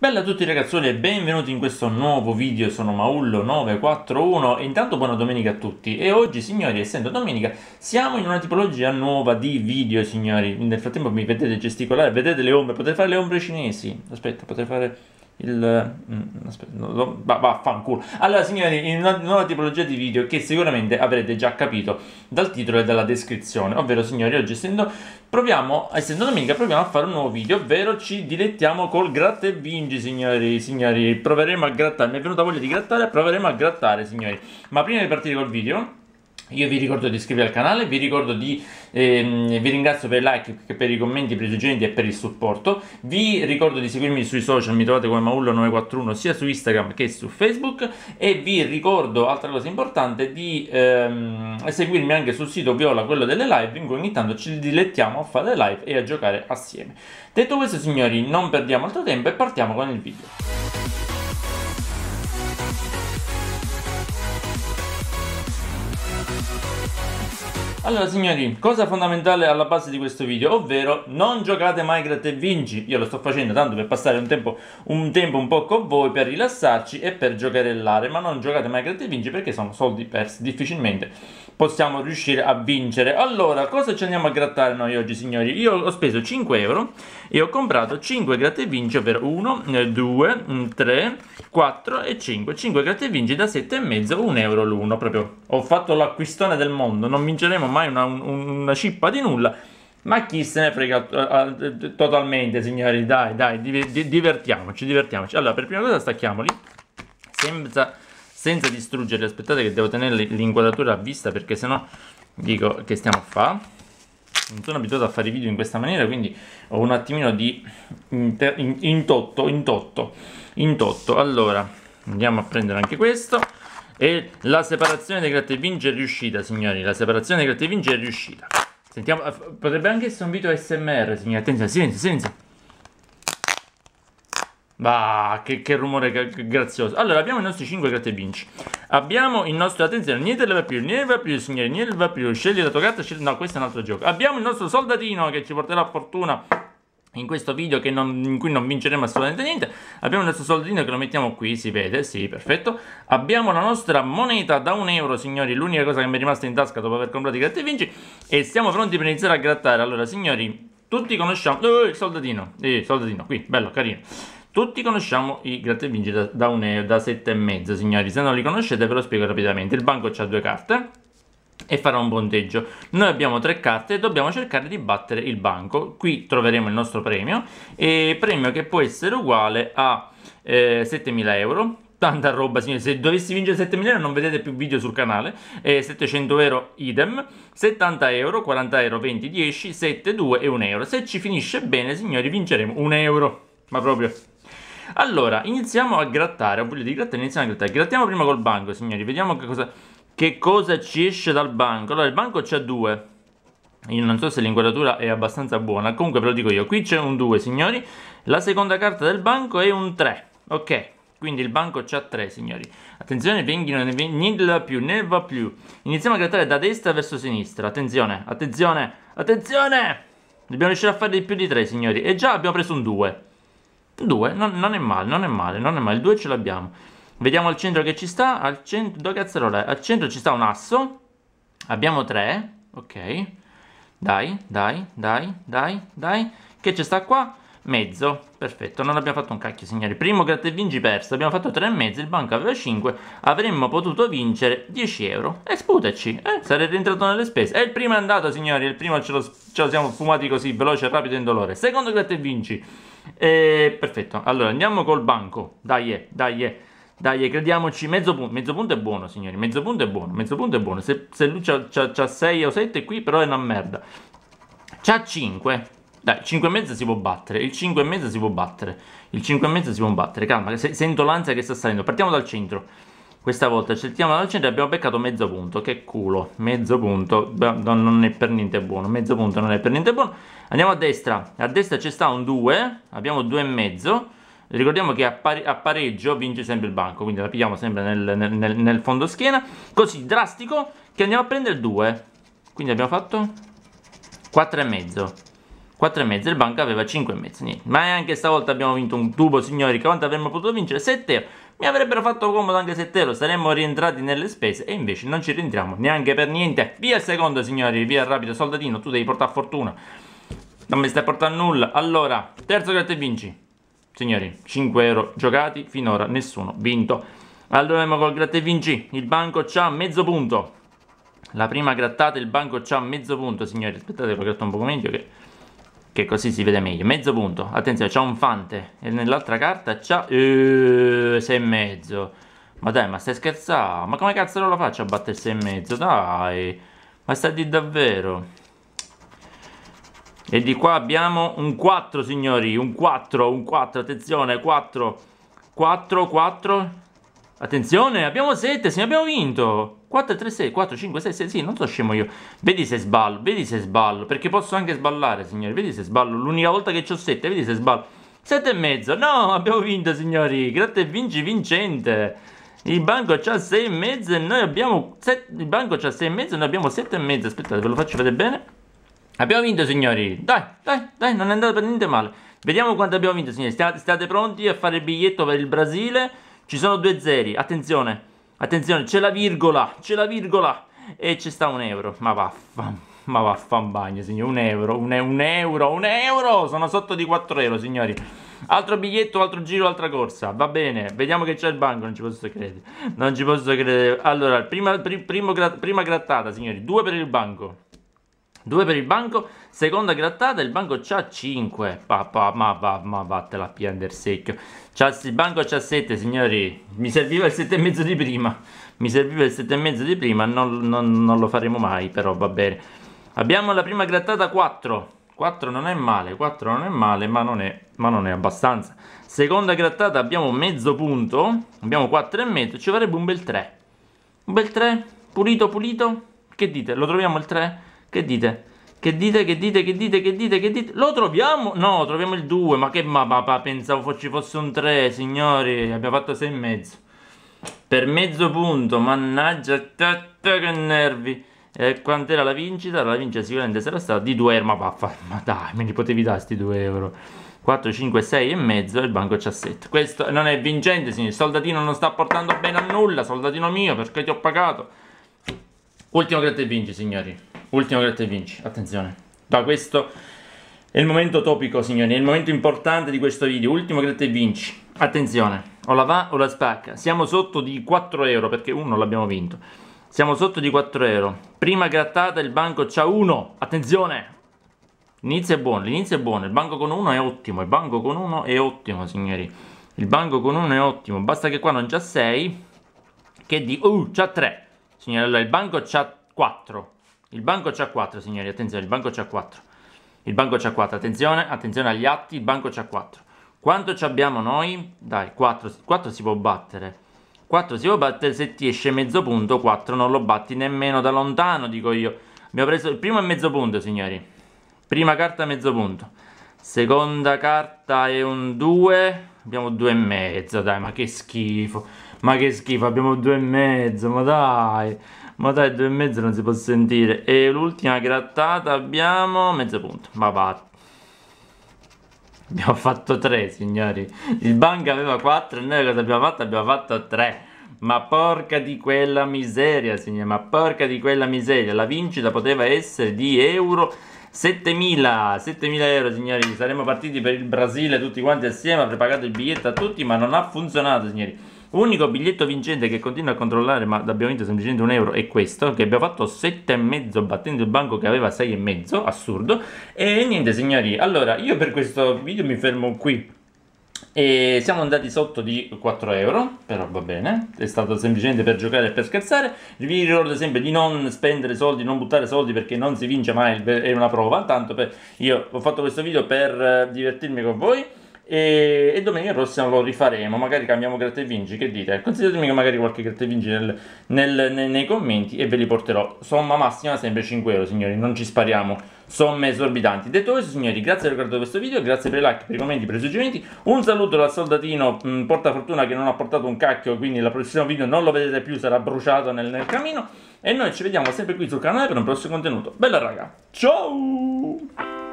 Bella a tutti ragazzuoli e benvenuti in questo nuovo video, sono Maullo941 intanto buona domenica a tutti e oggi signori, essendo domenica, siamo in una tipologia nuova di video signori nel frattempo mi vedete gesticolare, vedete le ombre, potete fare le ombre cinesi aspetta, potete fare il... Mm, aspetta, no, no, vaffanculo. Allora, signori, in una nuova tipologia di video che sicuramente avrete già capito dal titolo e dalla descrizione, ovvero, signori, oggi essendo, proviamo, essendo domenica, proviamo a fare un nuovo video, ovvero ci dilettiamo col gratta e vingi signori, signori, proveremo a grattare, mi è venuta voglia di grattare, proveremo a grattare, signori, ma prima di partire col video... Io vi ricordo di iscrivervi al canale, vi ricordo di ehm, vi ringrazio per i like, per i commenti, per i suggerimenti e per il supporto. Vi ricordo di seguirmi sui social, mi trovate come Maullo941 sia su Instagram che su Facebook e vi ricordo, altra cosa importante, di ehm, seguirmi anche sul sito Viola, quello delle live, in cui ogni tanto ci dilettiamo a fare live e a giocare assieme. Detto questo signori, non perdiamo altro tempo e partiamo con il video. Allora signori, cosa fondamentale alla base di questo video, ovvero non giocate Minecraft e vinci, io lo sto facendo tanto per passare un tempo, un tempo un po' con voi, per rilassarci e per giocherellare, ma non giocate Minecraft e vinci perché sono soldi persi, difficilmente possiamo riuscire a vincere allora cosa ci andiamo a grattare noi oggi signori io ho speso 5 euro e ho comprato 5 gratte vinci ovvero 1 2 3 4 e 5 5 gratte vinci da 7,5 1 euro l'uno proprio ho fatto l'acquistone del mondo non vinceremo mai una, una cippa di nulla ma chi se ne frega eh, eh, totalmente, signori, dai, dai, divertiamoci, divertiamoci. Allora, per prima cosa stacchiamoli, senza senza distruggerli aspettate che devo tenere l'inquadratura a vista perché sennò dico che stiamo a fare. non sono abituato a fare video in questa maniera quindi ho un attimino di inter- in- intotto intotto intotto allora andiamo a prendere anche questo e la separazione dei gratta vince è riuscita signori la separazione dei gratta vince è riuscita sentiamo eh, potrebbe anche essere un video smr signori attenzione silenzio silenzio Bah, che, che rumore che, che grazioso. Allora, abbiamo i nostri 5 gratta e vinci. Abbiamo il nostro, attenzione, niente va più, niente va più, signori, niente va più. Scegli la tua carta, scegli... No, questo è un altro gioco. Abbiamo il nostro soldatino che ci porterà fortuna in questo video non, in cui non vinceremo assolutamente niente abbiamo il nostro soldatino che lo mettiamo qui si vede, sì perfetto abbiamo la nostra moneta da un euro signori l'unica cosa che mi è rimasta in tasca dopo aver comprato i gratta e vinci e siamo pronti per iniziare a grattare allora signori tutti conosciamo, oh, il soldatino, eh, il soldatino qui, bello, carino tutti conosciamo i grattevinci da, da 1 euro, eh, da 7,5 signori, se non li conoscete ve lo spiego rapidamente. Il banco ha due carte e farà un punteggio. Noi abbiamo tre carte e dobbiamo cercare di battere il banco. Qui troveremo il nostro premio, e premio che può essere uguale a eh, 7.000 euro, tanta roba signori se dovessi vincere 7000 euro non vedete più video sul canale eh, 700 euro idem 70 euro 40 euro 20 10 7 2 e 1 euro se ci finisce bene signori vinceremo 1 euro ma proprio allora, iniziamo a grattare, ho voglia di grattare, iniziamo a grattare. Grattiamo prima col banco, signori, vediamo che cosa, che cosa ci esce dal banco. Allora, il banco c'ha due. Io non so se l'inquadratura è abbastanza buona, comunque ve lo dico io. Qui c'è un 2, signori. La seconda carta del banco è un 3. Ok, quindi il banco c'ha 3, signori. Attenzione, venghino, niente da più, ne va più. Iniziamo a grattare da destra verso sinistra. Attenzione, attenzione, attenzione! Dobbiamo riuscire a fare di più di 3, signori. E già abbiamo preso un 2. 2, non, non, è male, non è male, non è male, il 2 ce l'abbiamo. Vediamo al centro che ci sta, al centro, dove cazzarola Al centro ci sta un asso, abbiamo 3, ok, dai, dai, dai, dai, dai, che ci sta qua? Mezzo, perfetto, non abbiamo fatto un cacchio signori, primo gratta vinci perso, abbiamo fatto e mezzo. il banco aveva 5, avremmo potuto vincere 10 euro, e sputaci, eh, sarei rientrato nelle spese, e il primo è andato signori, il primo ce lo, ce lo siamo fumati così, veloce, rapido e indolore, secondo gratta vinci, e, eh, perfetto, allora andiamo col banco, dai, eh, dai, eh. dai, crediamoci, mezzo punto, mezzo punto è buono signori, mezzo punto è buono, mezzo punto è buono, se, se lui c'ha 6 o 7 qui però è una merda, c'ha 5, dai, 5 e 5,5 si può battere, il 5 e 5,5 si può battere, il 5 e 5,5 si può battere, calma, sento l'ansia che sta salendo, partiamo dal centro, questa volta cerchiamo dal centro e abbiamo beccato mezzo punto che culo mezzo punto non è per niente buono mezzo punto non è per niente buono andiamo a destra a destra ci sta un 2 abbiamo due e mezzo ricordiamo che a, pare a, pareggio vince sempre il banco quindi la pigliamo sempre nel, nel, nel, fondo schiena così drastico che andiamo a prendere il 2 quindi abbiamo fatto 4 e mezzo 4,5 il banco aveva 5,5 niente ma anche stavolta abbiamo vinto un tubo signori quanto avremmo potuto vincere 7 euro mi avrebbero fatto comodo anche 7 euro saremmo rientrati nelle spese e invece non ci rientriamo neanche per niente via il secondo signori via rapido soldatino tu devi portare fortuna non mi stai portando nulla allora terzo gratta e vinci signori 5 euro giocati finora nessuno vinto allora andiamo col gratta e vinci il banco c'ha mezzo punto la prima grattata il banco c'ha mezzo punto signori aspettate ho gratto un po' meglio che che così si vede meglio mezzo punto attenzione c'è un fante e nell'altra carta c'ha uh, sei e mezzo ma dai ma stai scherzando ma come cazzo non lo faccio a battere sei e mezzo dai ma stai di davvero e di qua abbiamo un 4 signori un 4 un 4 attenzione 4 4 4 Attenzione, abbiamo 7, sì, abbiamo vinto. 4, 3, 6, 4, 5, 6, 6, sì, non so scemo io. Vedi se sballo, vedi se sballo, perché posso anche sballare, signori. Vedi se sballo, l'unica volta che ho 7, vedi se sballo. 7 e mezzo, no, abbiamo vinto, signori. Grazie, vinci, vincente. Il banco c'ha 6 e mezzo e noi abbiamo... 7, il banco c'ha 6 e mezzo e noi abbiamo 7 e mezzo. Aspettate, ve lo faccio vedere bene. Abbiamo vinto, signori. Dai, dai, dai, non è andato per niente male. Vediamo quanto abbiamo vinto, signori. State, state pronti a fare il biglietto per il Brasile? Ci sono due zeri, attenzione, attenzione, c'è la virgola, c'è la virgola e ci sta un euro. Ma vaffan, ma vaffan bagno, signori, un euro, un, un euro, un euro, sono sotto di 4 euro, signori. Altro biglietto, altro giro, altra corsa. Va bene, vediamo che c'è il banco. Non ci posso credere. Non ci posso credere. Allora, prima, pr prima grattata, signori. Due per il banco. 2 per il banco, seconda grattata, il banco c'ha 5, papà, ma, va, ma vattela a prendere secchio, il banco c'ha 7 signori, mi serviva il 7,5 di prima, mi serviva il 7,5 di prima, non, non, non, lo faremo mai però va bene, abbiamo la prima grattata 4, 4 non è male, 4 non è male ma non è, ma non è abbastanza, seconda grattata abbiamo mezzo punto, abbiamo 4,5, ci vorrebbe un bel 3, un bel 3, pulito pulito, che dite, lo troviamo il 3? Che dite? Che dite, che dite, che dite, che dite, che dite? Lo troviamo? No, troviamo il 2. Ma che ma, papà, pensavo ci fosse un 3, signori. Abbiamo fatto 6 e mezzo. Per mezzo punto, mannaggia, tatta che nervi. E quant'era la vincita? La vincita sicuramente sarà stata di 2 euro. Ma, papà, ma dai, me li potevi dare sti 2 euro. 4, 5, 6 e mezzo e il banco c'ha 7. Questo non è vincente, signori. Il soldatino non sta portando bene a nulla. Soldatino mio, perché ti ho pagato. Ultimo che te vinci, signori ultimo gratta e vinci, attenzione. Da questo è il momento topico, signori, è il momento importante di questo video, ultimo gratta e vinci. Attenzione, o la va o la spacca. Siamo sotto di 4 euro, perché uno l'abbiamo vinto. Siamo sotto di 4 euro. Prima grattata il banco c'ha 1, attenzione! Inizio è buono, l'inizio è buono, il banco con 1 è ottimo, il banco con 1 è ottimo, signori. Il banco con 1 è ottimo, basta che qua non c'ha 6, che di... Uh, c'ha 3! Signori, allora il banco c'ha 4. Il banco c'ha 4, signori, attenzione, il banco c'ha 4. Il banco c'ha 4, attenzione, attenzione agli atti, il banco c'ha 4. Quanto ci abbiamo noi? Dai, 4, 4 si può battere. 4 si può battere se ti esce mezzo punto, 4 non lo batti nemmeno da lontano, dico io. Abbiamo preso il primo e mezzo punto, signori. Prima carta mezzo punto. Seconda carta è un 2. Abbiamo 2 e mezzo, dai, ma che schifo. Ma che schifo, abbiamo 2 e mezzo, ma dai ma dai due e mezzo non si può sentire e l'ultima grattata abbiamo mezzo punto ma va abbiamo fatto tre, signori il banco aveva quattro e noi cosa abbiamo fatto? abbiamo fatto tre. ma porca di quella miseria signori ma porca di quella miseria la vincita poteva essere di euro 7000 7000 euro signori saremmo partiti per il Brasile tutti quanti assieme avrei pagato il biglietto a tutti ma non ha funzionato signori Unico biglietto vincente che continua a controllare, ma abbiamo vinto semplicemente un euro, è questo, che abbiamo fatto 7,5 battendo il banco che aveva 6,5, assurdo. E niente signori, allora io per questo video mi fermo qui. E siamo andati sotto di 4 euro, però va bene, è stato semplicemente per giocare e per scherzare. Vi ricordo sempre di non spendere soldi, non buttare soldi perché non si vince mai, è una prova. Tanto per... io ho fatto questo video per eh, divertirmi con voi e, e domenica prossima lo rifaremo, magari cambiamo gratta e vinci, che dite? Consigliatemi magari qualche gratta e vinci nel, nel, nei, nei commenti e ve li porterò. Somma massima sempre 5 euro, signori, non ci spariamo somme esorbitanti. Detto questo, signori, grazie per aver guardato questo video, grazie per i like, per i commenti, per i suggerimenti. Un saluto dal soldatino mh, mm, Fortuna che non ha portato un cacchio, quindi il prossimo video non lo vedrete più, sarà bruciato nel, nel cammino. E noi ci vediamo sempre qui sul canale per un prossimo contenuto. Bella raga, ciao!